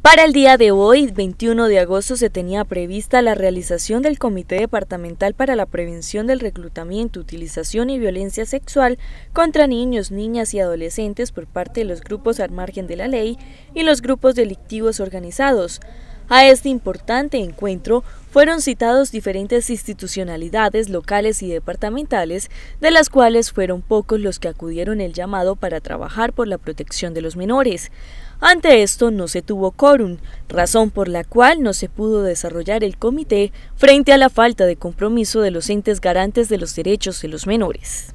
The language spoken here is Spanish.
Para el día de hoy, 21 de agosto, se tenía prevista la realización del Comité Departamental para la Prevención del Reclutamiento, Utilización y Violencia Sexual contra Niños, Niñas y Adolescentes por parte de los grupos al margen de la ley y los grupos delictivos organizados. A este importante encuentro fueron citados diferentes institucionalidades locales y departamentales, de las cuales fueron pocos los que acudieron el llamado para trabajar por la protección de los menores. Ante esto no se tuvo quórum, razón por la cual no se pudo desarrollar el comité frente a la falta de compromiso de los entes garantes de los derechos de los menores.